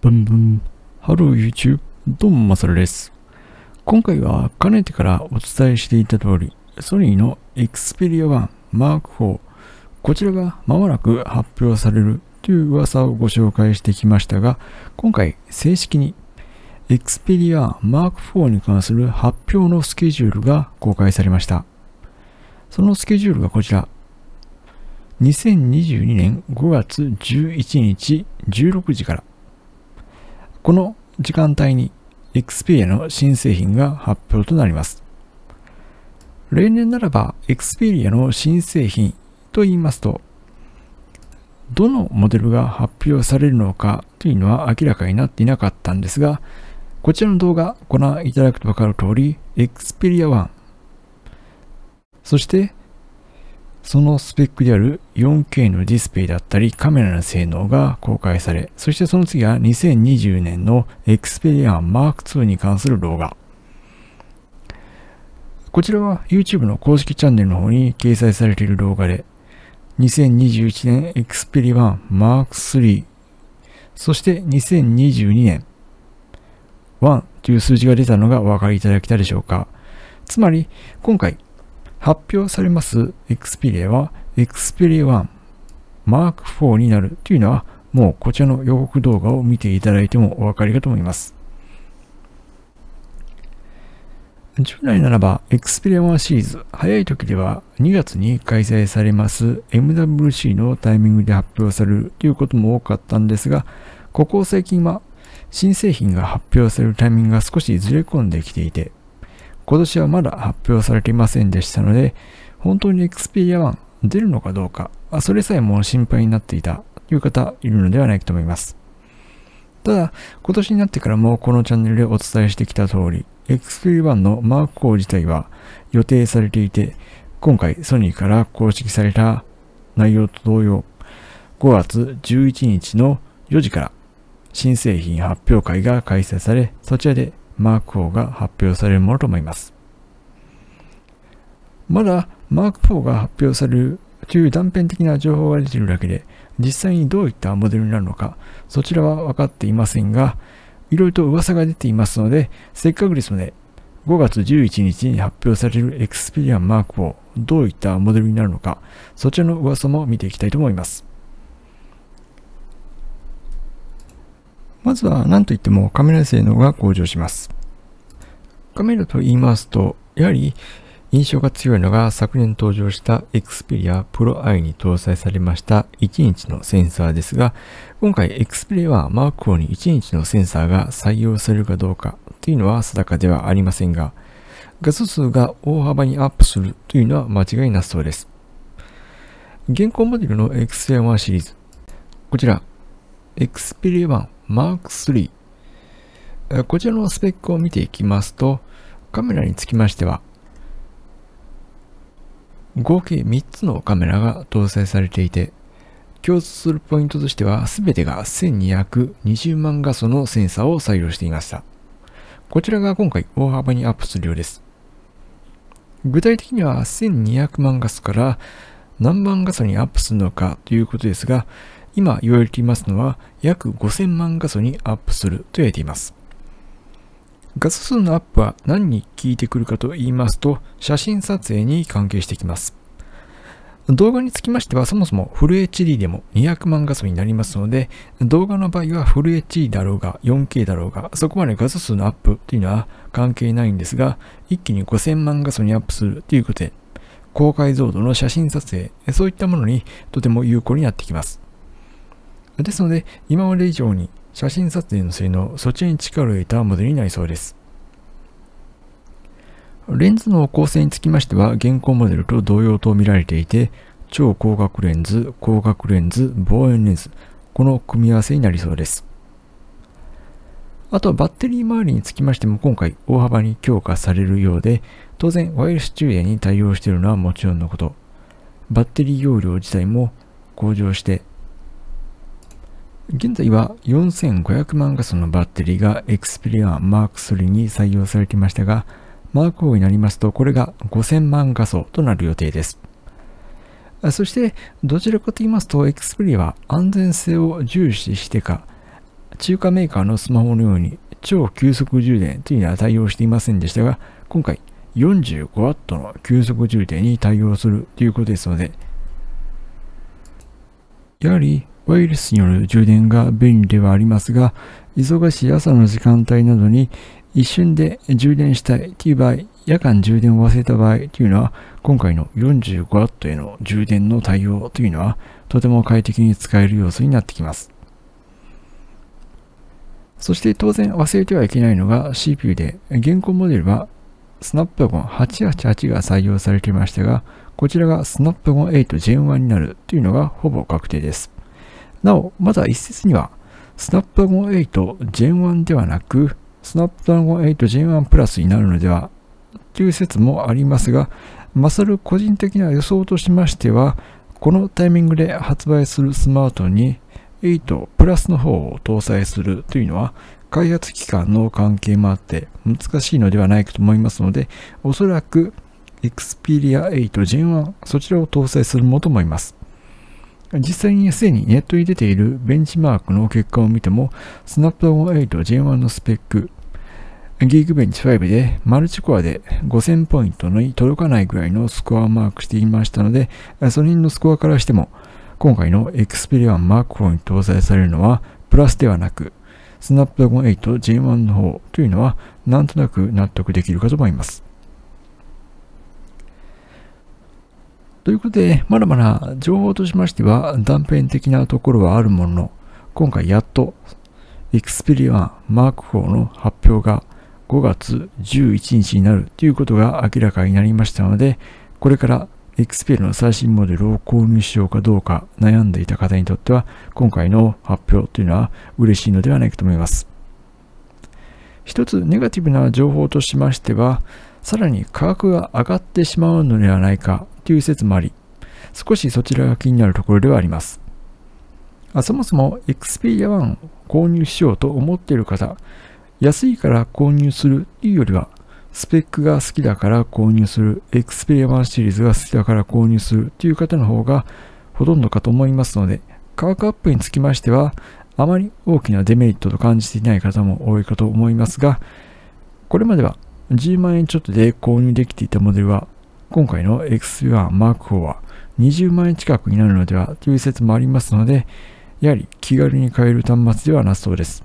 ブンブン。ハロー YouTube。どうも、まさるです。今回は、かねてからお伝えしていた通り、ソニーの Xperia 1 m a r k IV。こちらがまもなく発表されるという噂をご紹介してきましたが、今回正式に Xperia Mark IV に関する発表のスケジュールが公開されました。そのスケジュールがこちら。2022年5月11日16時からこの時間帯に Xperia の新製品が発表となります。例年ならば Xperia の新製品と言いますと、どのモデルが発表されるのかというのは明らかになっていなかったんですが、こちらの動画ご覧いただくとわかる通り、Xperia 1、そしてそのスペックである 4K のディスプレイだったりカメラの性能が公開され、そしてその次は2020年の Xperia Mark II に関する動画。こちらは YouTube の公式チャンネルの方に掲載されている動画で、2021年 Xperia Mark III、そして2022年1という数字が出たのがお分かりいただけたでしょうか。つまり、今回発表されます Xperia は Xperia 1 Mark IV になるというのはもうこちらの予告動画を見ていただいてもお分かりかと思います。従来ならば Xperia 1シリーズ早い時では2月に開催されます MWC のタイミングで発表されるということも多かったんですがここ最近は新製品が発表されるタイミングが少しずれ込んできていて今年はまだ発表されていませんでしたので、本当に Xperia1 出るのかどうか、それさえも心配になっていたという方いるのではないかと思います。ただ、今年になってからもこのチャンネルでお伝えしてきた通り、Xperia1 のマーク4自体は予定されていて、今回ソニーから公式された内容と同様、5月11日の4時から新製品発表会が開催され、そちらでマーク4が発表されるものと思います。まだマーク4が発表されるという断片的な情報が出ているだけで、実際にどういったモデルになるのか、そちらは分かっていませんが、いろいろと噂が出ていますので、せっかくですので、5月11日に発表される Xperia Mark 4、どういったモデルになるのか、そちらの噂も見ていきたいと思います。まずは何と言ってもカメラ性能が向上します。カメラと言いますと、やはり印象が強いのが昨年登場した Xperia Pro i に搭載されました1インチのセンサーですが、今回 Xperia は Mark 4に1インチのセンサーが採用されるかどうかというのは定かではありませんが、画素数が大幅にアップするというのは間違いなそうです。現行モデルの XA1 シリーズ。こちら、Xperia1 Mark III こちらのスペックを見ていきますと、カメラにつきましては、合計3つのカメラが搭載されていて、共通するポイントとしては、全てが1220万画素のセンサーを採用していました。こちらが今回大幅にアップするようです。具体的には1200万画素から何万画素にアップするのかということですが、今言われていますのは約5000万画素にアップすると言われています。画素数のアップは何に効いてくるかと言いますと、写真撮影に関係してきます。動画につきましてはそもそもフル HD でも200万画素になりますので、動画の場合はフル HD だろうが 4K だろうが、そこまで画素数のアップというのは関係ないんですが、一気に5000万画素にアップするということで、高解像度の写真撮影、そういったものにとても有効になってきます。ですので、今まで以上に写真撮影の性能、そっちに力を入れたモデルになりそうです。レンズの構成につきましては、現行モデルと同様と見られていて、超広角レンズ、広角レンズ、望遠レンズ、この組み合わせになりそうです。あとバッテリー周りにつきましても今回大幅に強化されるようで、当然ワイヤレス充電に対応しているのはもちろんのこと、バッテリー容量自体も向上して現在は4500万画素のバッテリーが Xperia Mark3 に採用されていましたが、マーク v になりますとこれが5000万画素となる予定です。そして、どちらかと言いますと Xperia は安全性を重視してか、中華メーカーのスマホのように超急速充電というのは対応していませんでしたが、今回 45W の急速充電に対応するということですので、やはりウイルスによる充電が便利ではありますが、忙しい朝の時間帯などに一瞬で充電したいという場合、夜間充電を忘れた場合というのは、今回の 45W への充電の対応というのは、とても快適に使える要素になってきます。そして当然忘れてはいけないのが CPU で、現行モデルはスナップゴン888が採用されていましたが、こちらがスナップゴン 8Gen1 になるというのがほぼ確定です。なお、まだ一説には、スナップドラゴン8 Gen1 ではなく、スナップドラゴン8 Gen1 プラスになるのではという説もありますが、マサル個人的な予想としましては、このタイミングで発売するスマートに8プラスの方を搭載するというのは、開発期間の関係もあって難しいのではないかと思いますので、おそらく Xperia 8 Gen1 そちらを搭載するものと思います。実際にすでにネットに出ているベンチマークの結果を見ても、スナップドラゴン8 J1 のスペック、ギークベンチ5でマルチコアで5000ポイントに届かないぐらいのスコアをマークしていましたので、その辺のスコアからしても、今回の Xperia マーク4に搭載されるのはプラスではなく、スナップドラゴン8 J1 の方というのはなんとなく納得できるかと思います。ということで、まだまだ情報としましては断片的なところはあるものの、今回やっと Xperia マーク4の発表が5月11日になるということが明らかになりましたので、これから Xperia の最新モデルを購入しようかどうか悩んでいた方にとっては、今回の発表というのは嬉しいのではないかと思います。一つネガティブな情報としましては、さらに価格が上がってしまうのではないかという説もあり、少しそちらが気になるところではあります。あそもそも Xperia 1を購入しようと思っている方、安いから購入するというよりは、スペックが好きだから購入する、Xperia 1シリーズが好きだから購入するという方の方がほとんどかと思いますので、価格アップにつきましては、あまり大きなデメリットと感じていない方も多いかと思いますが、これまでは10万円ちょっとで購入できていたモデルは今回の X1 Mark4 は20万円近くになるのではという説もありますので、やはり気軽に買える端末ではなそうです。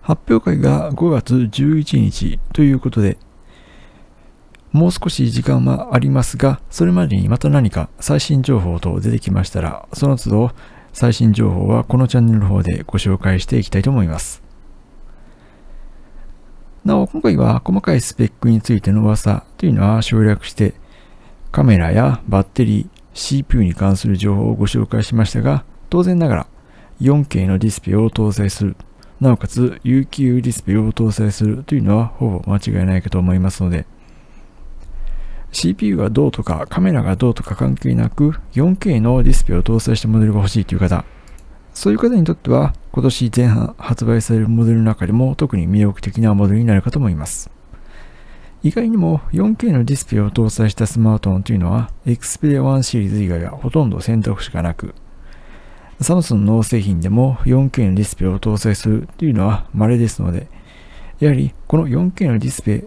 発表会が5月11日ということで、もう少し時間はありますが、それまでにまた何か最新情報と出てきましたら、その都度最新情報はこのチャンネルの方でご紹介していきたいと思います。なお、今回は細かいスペックについての噂というのは省略して、カメラやバッテリー、CPU に関する情報をご紹介しましたが、当然ながら 4K のディスプレイを搭載する、なおかつ UQ ディスプレイを搭載するというのはほぼ間違いないかと思いますので、CPU がどうとかカメラがどうとか関係なく 4K のディスプレイを搭載したモデルが欲しいという方、そういう方にとっては今年前半発売されるモデルの中でも特に魅力的なモデルになるかと思います。意外にも 4K のディスプレイを搭載したスマートフォンというのは Xperia 1シリーズ以外はほとんど選択肢がなく、サムスンの製品でも 4K のディスプレイを搭載するというのは稀ですので、やはりこの 4K のディスプレイ、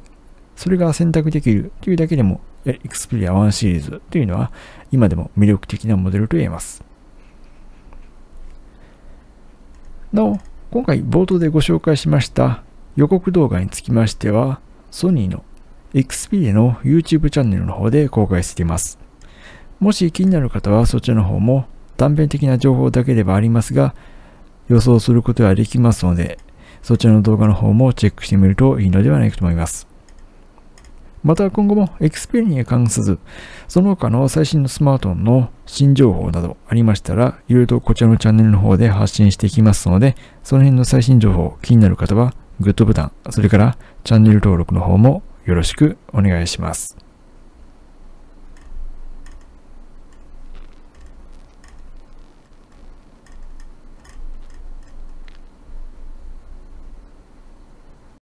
それが選択できるというだけでも Xperia 1シリーズというのは今でも魅力的なモデルと言えます。なお、今回冒頭でご紹介しました予告動画につきましては、ソニーの XP の YouTube チャンネルの方で公開しています。もし気になる方はそちらの方も断片的な情報だけではありますが、予想することはできますので、そちらの動画の方もチェックしてみるといいのではないかと思います。また今後も Xperia に関するその他の最新のスマートフォンの新情報などありましたら、いろいろとこちらのチャンネルの方で発信していきますので、その辺の最新情報気になる方はグッドボタン、それからチャンネル登録の方もよろしくお願いします。